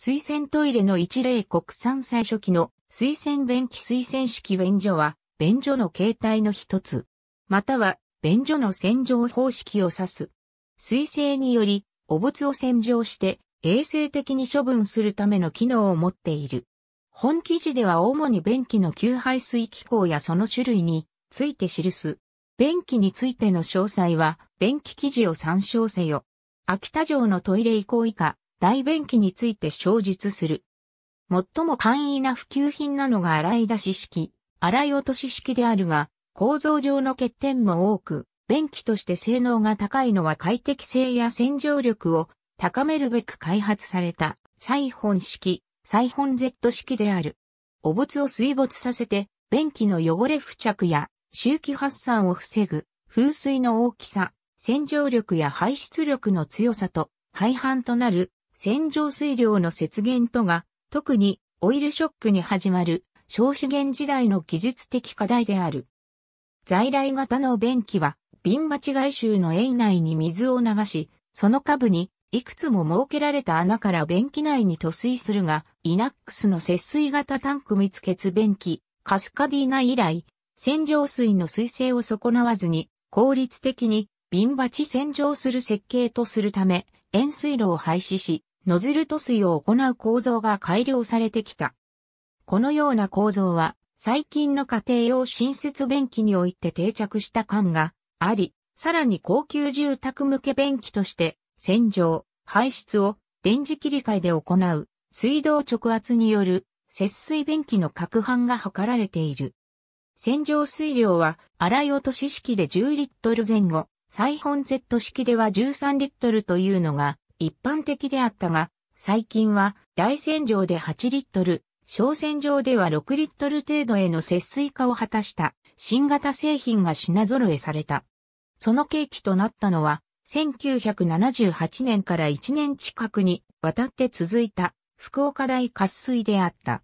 水洗トイレの一例国産最初期の水洗便器水洗式便所は、便所の形態の一つ。または、便所の洗浄方式を指す。水性により、汚物を洗浄して衛生的に処分するための機能を持っている。本記事では主に便器の給排水機構やその種類について記す。便器についての詳細は便器記事を参照せよ。秋田城のトイレ以降以下、大便器について詳述する。最も簡易な普及品なのが洗い出し式、洗い落とし式であるが、構造上の欠点も多く、便器として性能が高いのは快適性や洗浄力を高めるべく開発されたサイホン式、サイホン Z 式である。汚物を水没させて、便器の汚れ付着や周期発散を防ぐ、風水の大きさ、洗浄力や排出力の強さと、廃反となる洗浄水量の節減とが、特にオイルショックに始まる小資源時代の技術的課題である。在来型の便器は、瓶間外周の円内に水を流し、その下部にいくつも設けられた穴から便器内に塗水するが、イナックスの節水型タンク密結便器、カスカディーナ以来、洗浄水の水性を損なわずに、効率的に瓶鉢洗浄する設計とするため、塩水路を廃止し、ノズル塗水を行う構造が改良されてきた。このような構造は、最近の家庭用新設便器において定着した感があり、さらに高級住宅向け便器として、洗浄、排出を電磁切り替えで行う、水道直圧による節水便器の攪拌が図られている。洗浄水量は、洗い落とし式で10リットル前後、再本 Z 式では13リットルというのが一般的であったが、最近は大洗浄で8リットル、小洗浄では6リットル程度への節水化を果たした新型製品が品揃えされた。その契機となったのは、1978年から1年近くにわたって続いた福岡大渇水であった。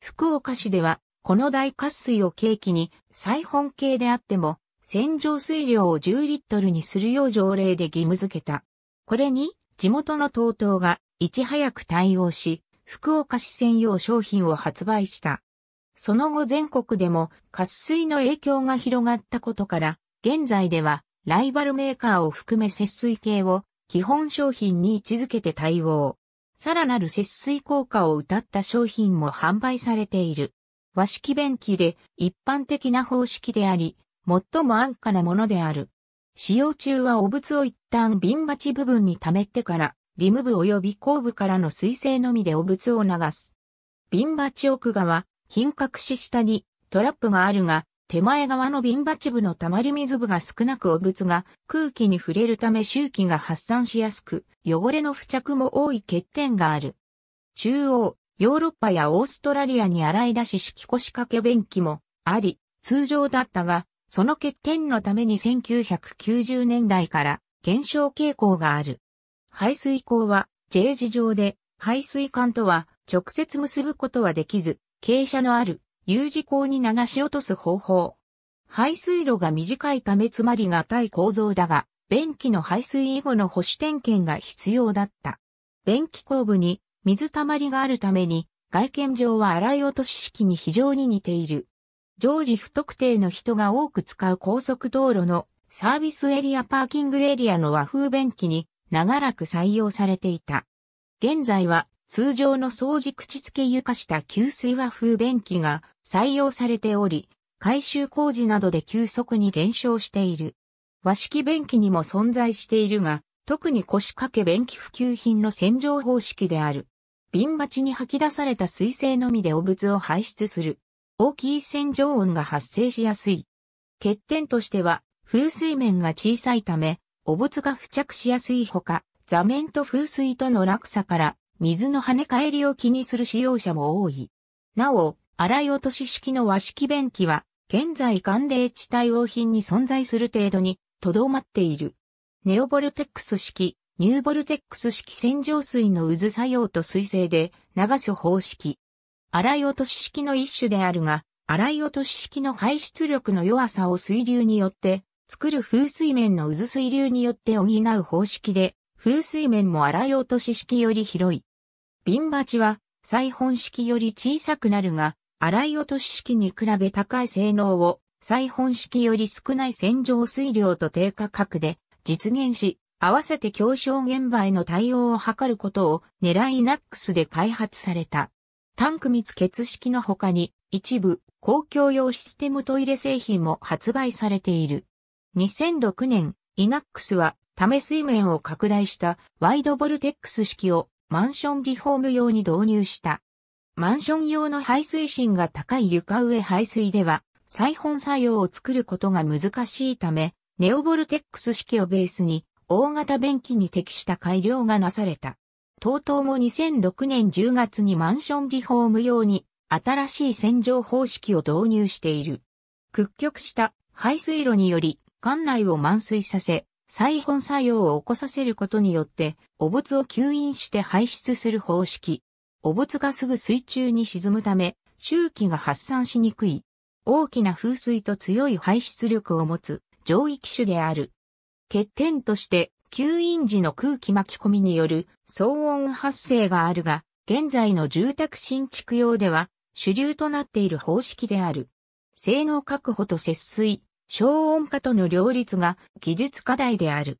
福岡市では、この大渇水を契機に、再本系であっても、洗浄水量を10リットルにするよう条例で義務付けた。これに、地元の東東がいち早く対応し、福岡市専用商品を発売した。その後全国でも渇水の影響が広がったことから、現在ではライバルメーカーを含め節水系を基本商品に位置づけて対応。さらなる節水効果を謳った商品も販売されている。和式便器で一般的な方式であり、最も安価なものである。使用中は汚物を一旦瓶鉢部分に溜めてから、リム部及び後部からの水性のみで汚物を流す。瓶鉢奥側、金隠し下にトラップがあるが、手前側の瓶鉢部の溜まり水部が少なく汚物が空気に触れるため周期が発散しやすく、汚れの付着も多い欠点がある。中央、ヨーロッパやオーストラリアに洗い出し式腰掛け便器もあり、通常だったが、その欠点のために1990年代から減少傾向がある。排水口は J 字上で排水管とは直接結ぶことはできず、傾斜のある U 字口に流し落とす方法。排水路が短いため詰まりがたい構造だが、便器の排水以後の保守点検が必要だった。便器後部に水たまりがあるために、外見上は洗い落とし式に非常に似ている。常時不特定の人が多く使う高速道路のサービスエリアパーキングエリアの和風便器に長らく採用されていた。現在は通常の掃除口付け床下給水和風便器が採用されており、改修工事などで急速に減少している。和式便器にも存在しているが、特に腰掛け便器普及品の洗浄方式である。瓶鉢に吐き出された水性のみで汚物を排出する。大きい洗浄音が発生しやすい。欠点としては、風水面が小さいため、お物が付着しやすいほか、座面と風水との落差から、水の跳ね返りを気にする使用者も多い。なお、洗い落とし式の和式便器は、現在寒冷地帯用品に存在する程度に、とどまっている。ネオボルテックス式、ニューボルテックス式洗浄水の渦作用と水性で流す方式。洗い落とし式の一種であるが、洗い落とし式の排出力の弱さを水流によって、作る風水面の渦水流によって補う方式で、風水面も洗い落とし式より広い。瓶鉢は、再本式より小さくなるが、洗い落とし式に比べ高い性能を、再本式より少ない洗浄水量と低価格で実現し、合わせて強小現場への対応を図ることを狙いナックスで開発された。タンク密欠式の他に、一部、公共用システムトイレ製品も発売されている。2006年、イナックスは、ため水面を拡大したワイドボルテックス式をマンションリフォーム用に導入した。マンション用の排水芯が高い床上排水では、再本作用を作ることが難しいため、ネオボルテックス式をベースに、大型便器に適した改良がなされた。TOTO も2006年10月にマンションリフォーム用に新しい洗浄方式を導入している。屈曲した排水路により管内を満水させ、再本作用を起こさせることによって、汚物を吸引して排出する方式。汚物がすぐ水中に沈むため、周期が発散しにくい。大きな風水と強い排出力を持つ上位機種である。欠点として、吸引時の空気巻き込みによる騒音発生があるが、現在の住宅新築用では主流となっている方式である。性能確保と節水、消音化との両立が技術課題である。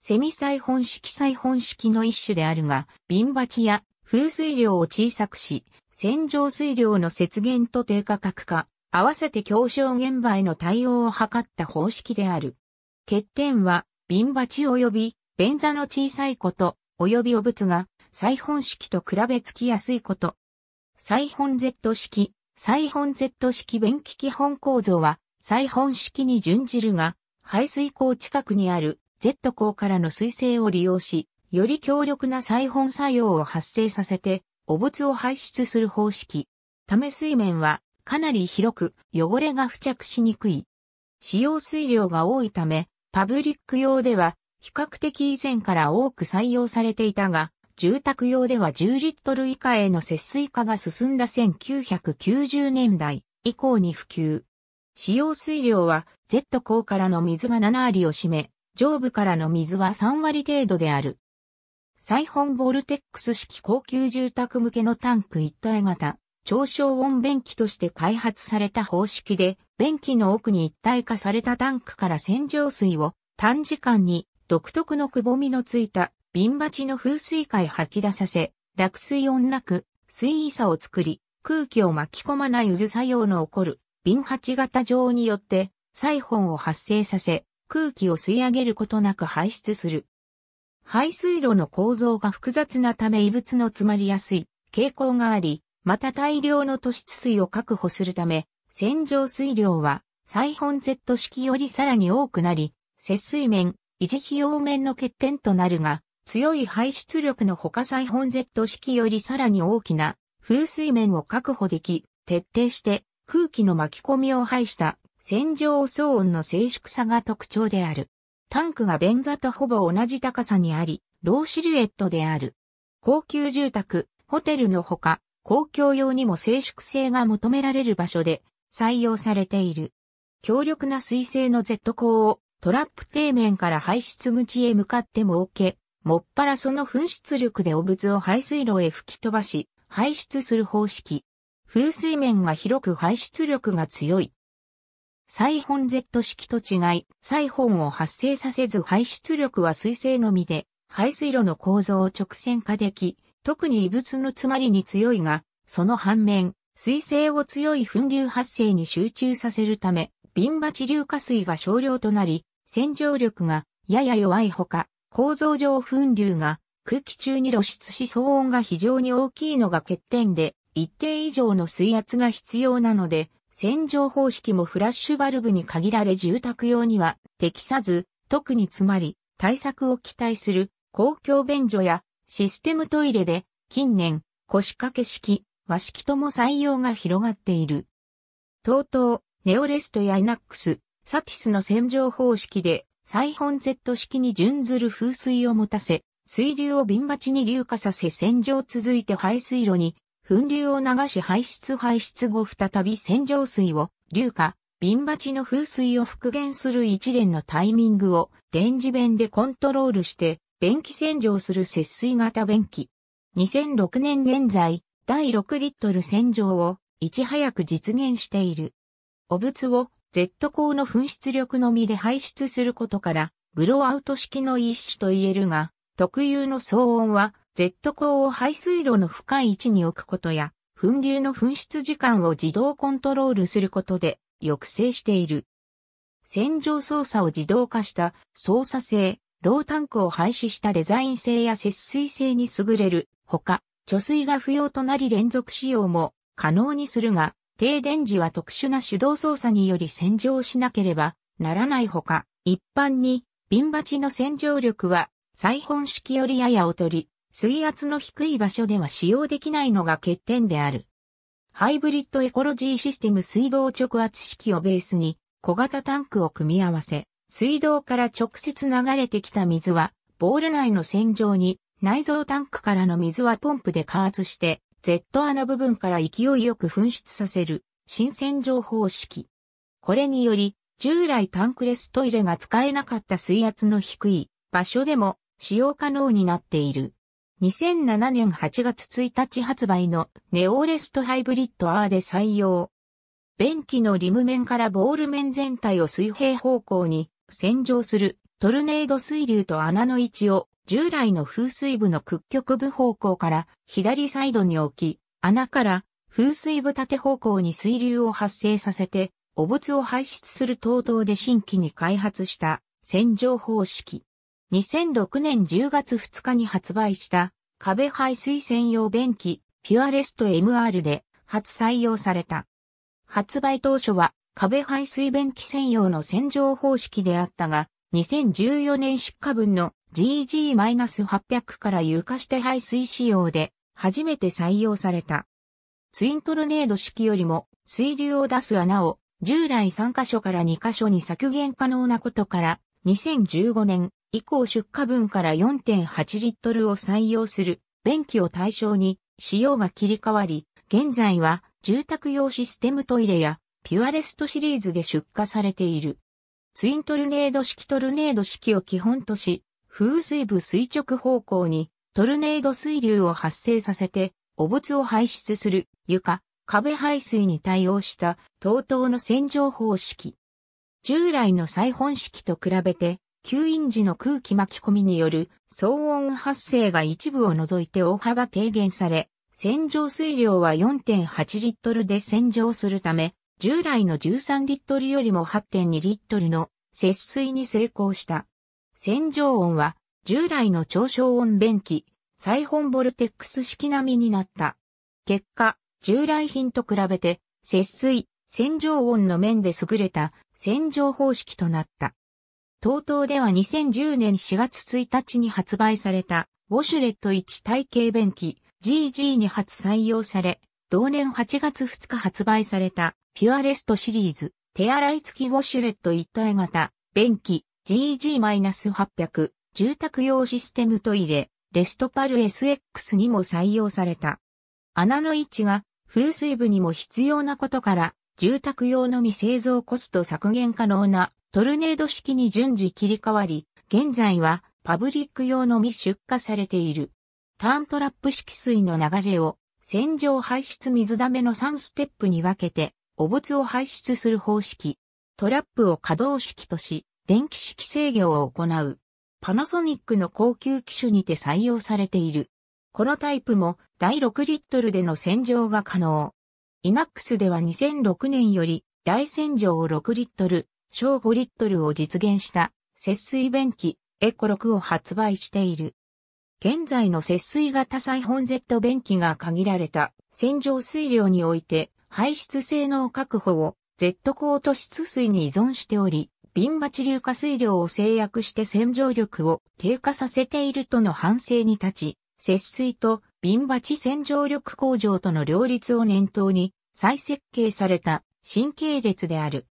セミサイ本式サイ本式の一種であるが、瓶鉢や風水量を小さくし、洗浄水量の節減と低価格化、合わせて強症現場への対応を図った方式である。欠点は、瓶鉢及び便座の小さいこと、及びお仏が、再本式と比べつきやすいこと。再本 Z 式、再本 Z 式便器基本構造は、再本式に準じるが、排水口近くにある Z 口からの水性を利用し、より強力な再本作用を発生させて、お仏を排出する方式。ため水面は、かなり広く、汚れが付着しにくい。使用水量が多いため、パブリック用では比較的以前から多く採用されていたが、住宅用では10リットル以下への節水化が進んだ1990年代以降に普及。使用水量は Z 港からの水が7割を占め、上部からの水は3割程度である。サイホンボルテックス式高級住宅向けのタンク一体型、超小温便器として開発された方式で、便器の奥に一体化されたタンクから洗浄水を短時間に独特のくぼみのついた瓶鉢の風水解吐き出させ、落水音なく水位差を作り、空気を巻き込まない渦作用の起こる瓶鉢型状によってサンを発生させ、空気を吸い上げることなく排出する。排水路の構造が複雑なため異物の詰まりやすい傾向があり、また大量の都市水を確保するため、洗浄水量は、サイホン Z 式よりさらに多くなり、節水面、維持費用面の欠点となるが、強い排出力のほかサイホン Z 式よりさらに大きな風水面を確保でき、徹底して空気の巻き込みを排した洗浄騒音の静粛さが特徴である。タンクが便座とほぼ同じ高さにあり、ローシルエットである。高級住宅、ホテルのほか、公共用にも静粛性が求められる場所で、採用されている。強力な水性の Z 光をトラップ底面から排出口へ向かって設け、もっぱらその噴出力で汚物を排水路へ吹き飛ばし、排出する方式。風水面が広く排出力が強い。サ本 Z 式と違い、サ本を発生させず排出力は水性のみで、排水路の構造を直線化でき、特に異物の詰まりに強いが、その反面、水性を強い粉流発生に集中させるため、ビンバ下水が少量となり、洗浄力がやや弱いほか、構造上粉流が空気中に露出し騒音が非常に大きいのが欠点で、一定以上の水圧が必要なので、洗浄方式もフラッシュバルブに限られ住宅用には適さず、特につまり対策を期待する公共便所やシステムトイレで近年腰掛け式和式とも採用が広がっている。TOTO、ネオレストやイナックス、サティスの洗浄方式で、サイホン Z 式に準ずる風水を持たせ、水流を瓶鉢に流化させ洗浄続いて排水路に、粉流を流し排出排出後再び洗浄水を流化、瓶鉢の風水を復元する一連のタイミングを電磁弁でコントロールして、便器洗浄する節水型便器。2006年現在、第6リットル洗浄をいち早く実現している。汚物を Z 鋼の噴出力のみで排出することから、ブローアウト式の一種と言えるが、特有の騒音は、Z 鋼を排水路の深い位置に置くことや、噴流の噴出時間を自動コントロールすることで抑制している。洗浄操作を自動化した操作性、ロータンクを廃止したデザイン性や節水性に優れるほか、貯水が不要となり連続使用も可能にするが、停電時は特殊な手動操作により洗浄しなければならないほか、一般に瓶鉢の洗浄力は再本式よりやや劣り、水圧の低い場所では使用できないのが欠点である。ハイブリッドエコロジーシステム水道直圧式をベースに小型タンクを組み合わせ、水道から直接流れてきた水はボール内の洗浄に内蔵タンクからの水はポンプで加圧して、Z 穴部分から勢いよく噴出させる、新洗浄方式。これにより、従来タンクレストイレが使えなかった水圧の低い場所でも使用可能になっている。2007年8月1日発売のネオレストハイブリッド R で採用。便器のリム面からボール面全体を水平方向に洗浄するトルネード水流と穴の位置を従来の風水部の屈曲部方向から左サイドに置き、穴から風水部縦方向に水流を発生させて、汚物を排出する等々で新規に開発した洗浄方式。2006年10月2日に発売した壁排水専用便器ピュアレスト MR で初採用された。発売当初は壁排水便器専用の洗浄方式であったが、2014年出荷分の GG-800 から床下排水仕様で初めて採用された。ツイントルネード式よりも水流を出す穴を従来3カ所から2カ所に削減可能なことから2015年以降出荷分から4.8リットルを採用する便器を対象に仕様が切り替わり、現在は住宅用システムトイレやピュアレストシリーズで出荷されている。ツイントルネード式トルネード式を基本とし、風水部垂直方向にトルネード水流を発生させて、汚物を排出する床、壁排水に対応した等々の洗浄方式。従来の再本式と比べて、吸引時の空気巻き込みによる騒音発生が一部を除いて大幅低減され、洗浄水量は4.8リットルで洗浄するため、従来の13リットルよりも8.2リットルの節水に成功した。洗浄音は、従来の超小音便器、サイホンボルテックス式並みになった。結果、従来品と比べて、節水、洗浄音の面で優れた洗浄方式となった。TOTO では2010年4月1日に発売された、ウォシュレット1体型便器 GG に初採用され、同年8月2日発売された、ピュアレストシリーズ、手洗い付きウォシュレット一体型、便器 GG-800 住宅用システムトイレ、レストパル SX にも採用された。穴の位置が風水部にも必要なことから、住宅用のみ製造コスト削減可能なトルネード式に順次切り替わり、現在はパブリック用のみ出荷されている。ターントラップ式水の流れを洗浄排出水溜めの3ステップに分けて、汚物を排出する方式。トラップを可動式とし、電気式制御を行う。パナソニックの高級機種にて採用されている。このタイプも第6リットルでの洗浄が可能。イナックスでは2006年より大洗浄を6リットル、小5リットルを実現した節水便器エコ6を発売している。現在の節水型サイホン Z 便器が限られた洗浄水量において排出性能確保を Z 高と質水に依存しており、ビンバチ硫化水量を制約して洗浄力を低下させているとの反省に立ち、節水とビンバチ洗浄力向上との両立を念頭に再設計された新系列である。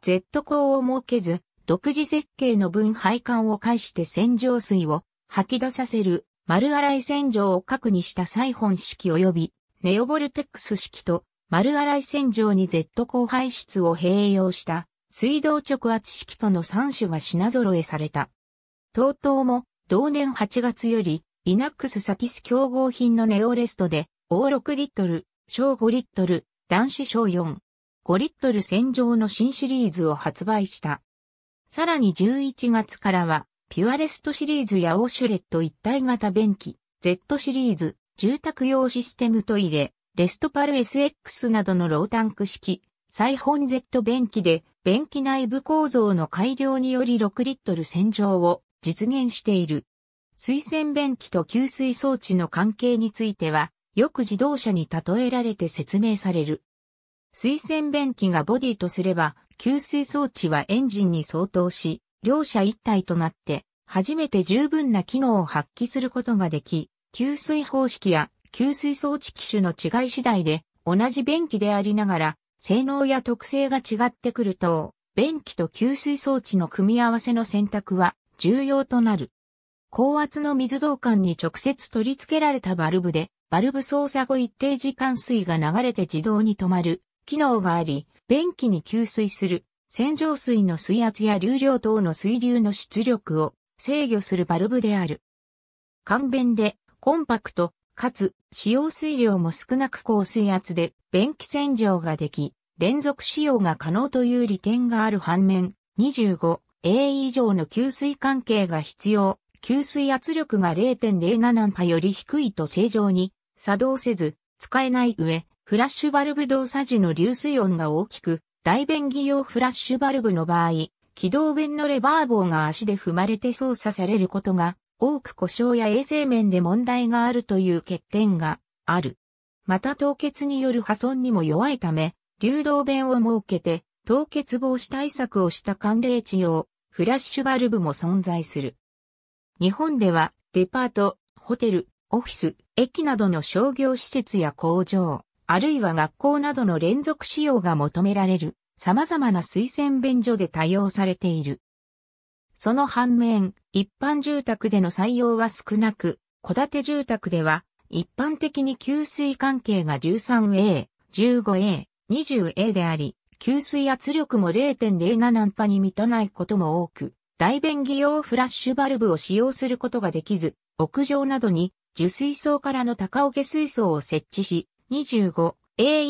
Z 項を設けず、独自設計の分配管を介して洗浄水を吐き出させる丸洗い洗浄を核にしたサイォン式及びネオボルテックス式と丸洗い洗浄に Z 項排出を併用した水道直圧式との3種が品揃えされた。TOTO も同年8月より、イナックスサティス競合品のネオレストで、O 6リットル、小5リットル、男子小4、5リットル洗浄の新シリーズを発売した。さらに11月からは、ピュアレストシリーズやオシュレット一体型便器、Z シリーズ、住宅用システムトイレ、レストパル SX などのロータンク式、サイホン Z 便器で、便器内部構造の改良により6リットル洗浄を実現している。水洗便器と給水装置の関係については、よく自動車に例えられて説明される。水洗便器がボディとすれば、給水装置はエンジンに相当し、両者一体となって、初めて十分な機能を発揮することができ、給水方式や給水装置機種の違い次第で、同じ便器でありながら、性能や特性が違ってくると、便器と給水装置の組み合わせの選択は重要となる。高圧の水道管に直接取り付けられたバルブで、バルブ操作後一定時間水が流れて自動に止まる機能があり、便器に給水する洗浄水の水圧や流量等の水流の出力を制御するバルブである。簡便でコンパクト、かつ、使用水量も少なく高水圧で便器洗浄ができ、連続使用が可能という利点がある反面、25A 以上の給水関係が必要、給水圧力が0.07波より低いと正常に作動せず、使えない上、フラッシュバルブ動作時の流水音が大きく、大便宜用フラッシュバルブの場合、軌道弁のレバー棒が足で踏まれて操作されることが多く故障や衛生面で問題があるという欠点がある。また凍結による破損にも弱いため、流動弁を設けて凍結防止対策をした寒冷地用、フラッシュバルブも存在する。日本ではデパート、ホテル、オフィス、駅などの商業施設や工場、あるいは学校などの連続使用が求められる様々な推薦便所で多用されている。その反面、一般住宅での採用は少なく、戸建て住宅では、一般的に給水関係が 13A、15A、20A であり、給水圧力も0.07ナンパに満たないことも多く、大便宜用フラッシュバルブを使用することができず、屋上などに受水槽からの高桶水槽を設置し、25A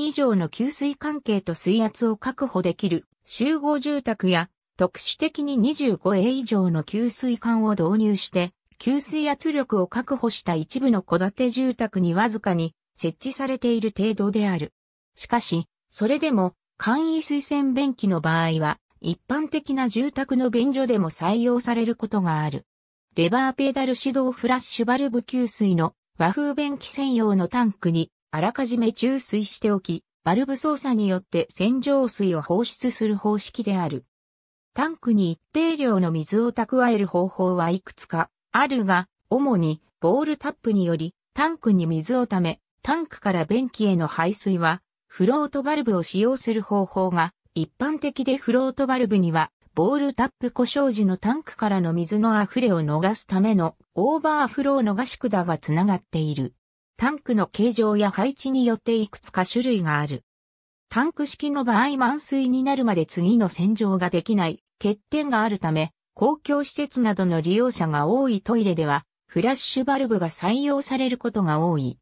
以上の給水関係と水圧を確保できる集合住宅や特殊的に 25A 以上の給水管を導入して、給水圧力を確保した一部の戸建て住宅にわずかに設置されている程度である。しかし、それでも簡易水洗便器の場合は、一般的な住宅の便所でも採用されることがある。レバーペダル指導フラッシュバルブ給水の和風便器専用のタンクにあらかじめ注水しておき、バルブ操作によって洗浄水を放出する方式である。タンクに一定量の水を蓄える方法はいくつかあるが、主にボールタップによりタンクに水をため、タンクから便器への排水はフロートバルブを使用する方法が一般的でフロートバルブにはボールタップ故障時のタンクからの水の溢れを逃すためのオーバーフロー逃し管がつながっている。タンクの形状や配置によっていくつか種類がある。タンク式の場合満水になるまで次の洗浄ができない欠点があるため、公共施設などの利用者が多いトイレでは、フラッシュバルブが採用されることが多い。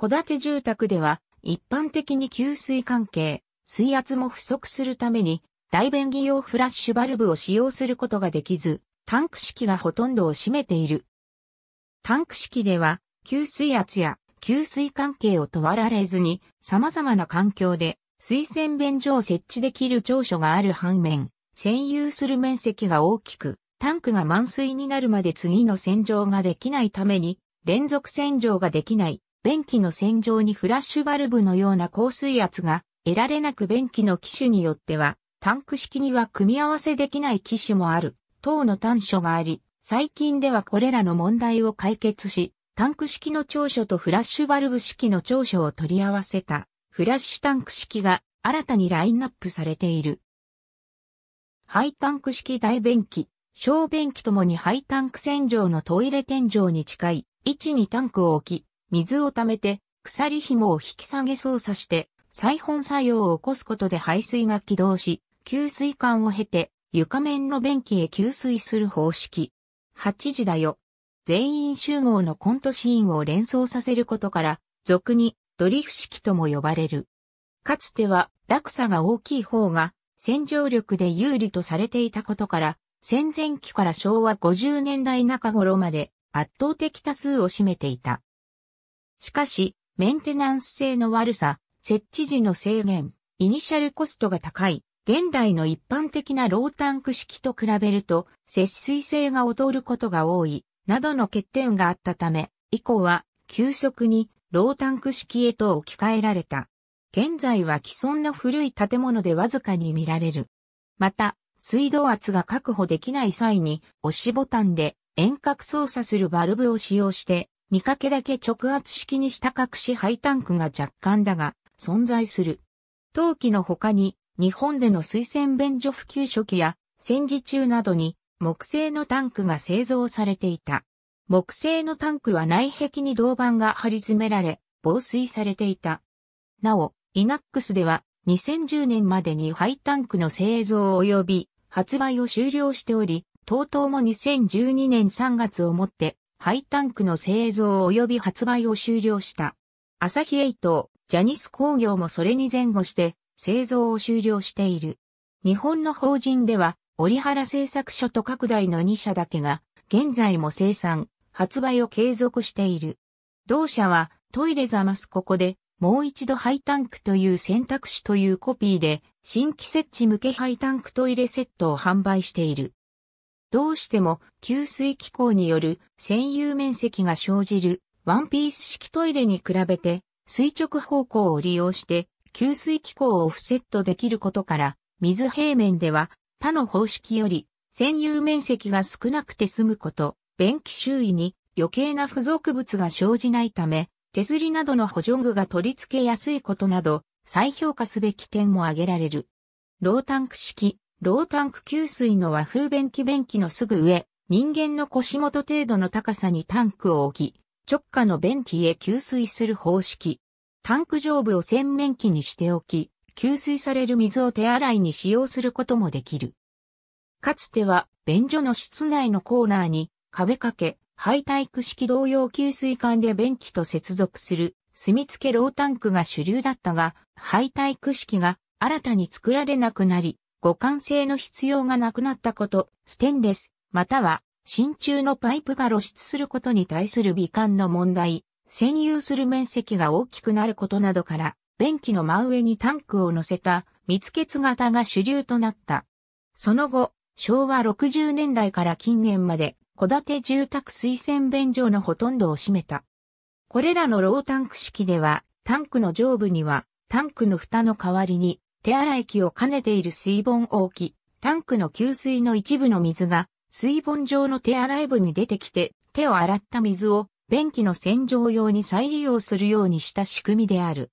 戸建て住宅では、一般的に給水関係、水圧も不足するために、大便宜用フラッシュバルブを使用することができず、タンク式がほとんどを占めている。タンク式では、給水圧や給水関係を問わられずに、様々な環境で水洗便所を設置できる長所がある反面、占有する面積が大きく、タンクが満水になるまで次の洗浄ができないために、連続洗浄ができない、便器の洗浄にフラッシュバルブのような高水圧が得られなく便器の機種によっては、タンク式には組み合わせできない機種もある、等の短所があり、最近ではこれらの問題を解決し、タンク式の長所とフラッシュバルブ式の長所を取り合わせたフラッシュタンク式が新たにラインナップされている。ハイタンク式大便器、小便器ともにハイタンク洗浄のトイレ天井に近い位置にタンクを置き、水を溜めて鎖紐を引き下げ操作して再本作用を起こすことで排水が起動し、給水管を経て床面の便器へ給水する方式。8時だよ。全員集合のコントシーンを連想させることから、俗にドリフ式とも呼ばれる。かつては落差が大きい方が洗浄力で有利とされていたことから、戦前期から昭和50年代中頃まで圧倒的多数を占めていた。しかし、メンテナンス性の悪さ、設置時の制限、イニシャルコストが高い、現代の一般的なロータンク式と比べると、節水性が劣ることが多い、などの欠点があったため、以降は急速にロータンク式へと置き換えられた。現在は既存の古い建物でわずかに見られる。また、水道圧が確保できない際に、押しボタンで遠隔操作するバルブを使用して、見かけだけ直圧式にした隠しハイタンクが若干だが、存在する。陶器の他に、日本での水洗便所普及初期や戦時中などに木製のタンクが製造されていた。木製のタンクは内壁に銅板が張り詰められ、防水されていた。なお、イナックスでは2010年までに廃タンクの製造及び発売を終了しており、TOTO も2012年3月をもって廃タンクの製造及び発売を終了した。アサヒエイト、ジャニス工業もそれに前後して製造を終了している。日本の法人では、折原製作所と拡大の2社だけが、現在も生産、発売を継続している。同社はトイレザマスここでもう一度ハイタンクという選択肢というコピーで新規設置向けハイタンクトイレセットを販売している。どうしても給水機構による占有面積が生じるワンピース式トイレに比べて垂直方向を利用して給水機構をオフセットできることから水平面では他の方式より占有面積が少なくて済むこと、便器周囲に余計な付属物が生じないため、手すりなどの補助具が取り付けやすいことなど、再評価すべき点も挙げられる。ロータンク式、ロータンク給水の和風便器便器のすぐ上、人間の腰元程度の高さにタンクを置き、直下の便器へ給水する方式。タンク上部を洗面器にしておき、給水される水を手洗いに使用することもできる。かつては、便所の室内のコーナーに壁掛け、廃体区式同様給水管で便器と接続する、住み付けロータンクが主流だったが、廃体区式が新たに作られなくなり、互換性の必要がなくなったこと、ステンレス、または真鍮のパイプが露出することに対する美観の問題、占有する面積が大きくなることなどから、便器の真上にタンクを乗せた密結型が主流となった。その後、昭和60年代から近年まで戸建て住宅水洗便所のほとんどを占めた。これらのロータンク式では、タンクの上部には、タンクの蓋の代わりに、手洗い機を兼ねている水盆を置き、タンクの給水の一部の水が、水盆状の手洗い部に出てきて、手を洗った水を、便器の洗浄用に再利用するようにした仕組みである。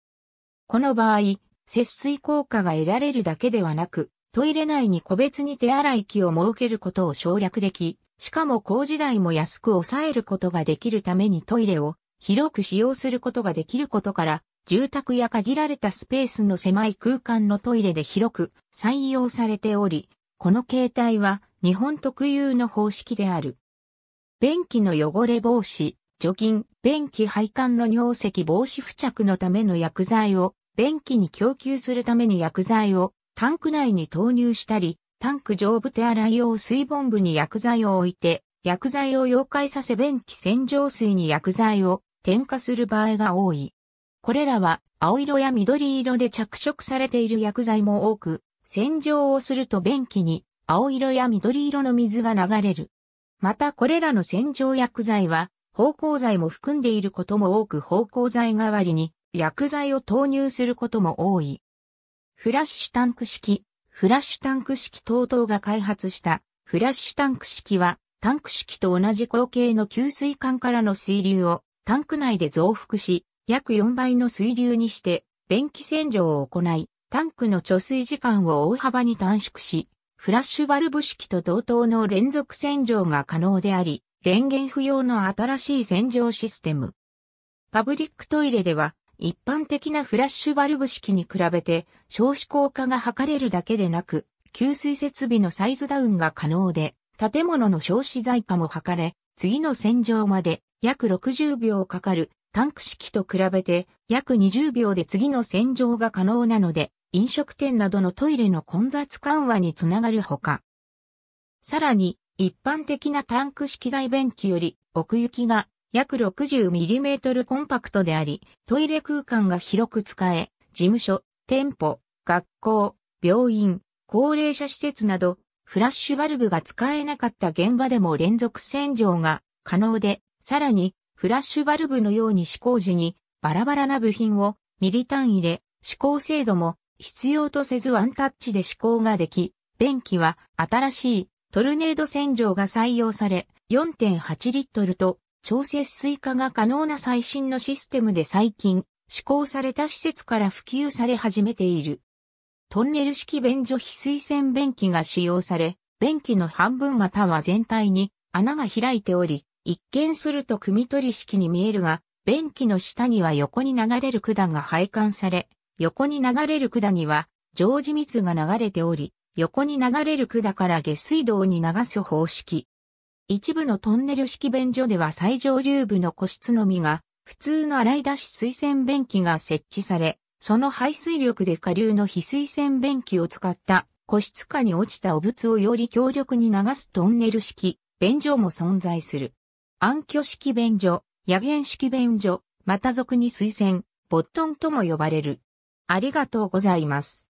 この場合、節水効果が得られるだけではなく、トイレ内に個別に手洗い機を設けることを省略でき、しかも工時代も安く抑えることができるためにトイレを広く使用することができることから、住宅や限られたスペースの狭い空間のトイレで広く採用されており、この形態は日本特有の方式である。便器の汚れ防止、除菌、便器配管の尿石防止付着のための薬剤を、便器に供給するために薬剤をタンク内に投入したり、タンク上部手洗い用水ン部に薬剤を置いて、薬剤を溶解させ便器洗浄水に薬剤を添加する場合が多い。これらは青色や緑色で着色されている薬剤も多く、洗浄をすると便器に青色や緑色の水が流れる。またこれらの洗浄薬剤は、芳香剤も含んでいることも多く芳香剤代わりに薬剤を投入することも多い。フラッシュタンク式フラッシュタンク式等々が開発したフラッシュタンク式はタンク式と同じ口径の給水管からの水流をタンク内で増幅し約4倍の水流にして便器洗浄を行いタンクの貯水時間を大幅に短縮しフラッシュバルブ式と同等の連続洗浄が可能であり電源不要の新しい洗浄システム。パブリックトイレでは一般的なフラッシュバルブ式に比べて少子効果が測れるだけでなく、給水設備のサイズダウンが可能で、建物の消費在化も測れ、次の洗浄まで約60秒かかるタンク式と比べて約20秒で次の洗浄が可能なので、飲食店などのトイレの混雑緩和につながるほか、さらに一般的なタンク式大便器より奥行きが約 60mm コンパクトであり、トイレ空間が広く使え、事務所、店舗、学校、病院、高齢者施設など、フラッシュバルブが使えなかった現場でも連続洗浄が可能で、さらに、フラッシュバルブのように試行時に、バラバラな部品をミリ単位で試行精度も必要とせずワンタッチで試行ができ、便器は新しいトルネード洗浄が採用され、4.8リットルと超節水化が可能な最新のシステムで最近、施行された施設から普及され始めている。トンネル式便所非水線便器が使用され、便器の半分または全体に穴が開いており、一見すると汲み取り式に見えるが、便器の下には横に流れる管が配管され、横に流れる管には常時密が流れており、横に流れる管から下水道に流す方式。一部のトンネル式便所では最上流部の個室のみが、普通の洗い出し水洗便器が設置され、その排水力で下流の非水洗便器を使った個室下に落ちた汚物をより強力に流すトンネル式便所も存在する。暗挙式便所、野源式便所、また俗に水洗、ボットンとも呼ばれる。ありがとうございます。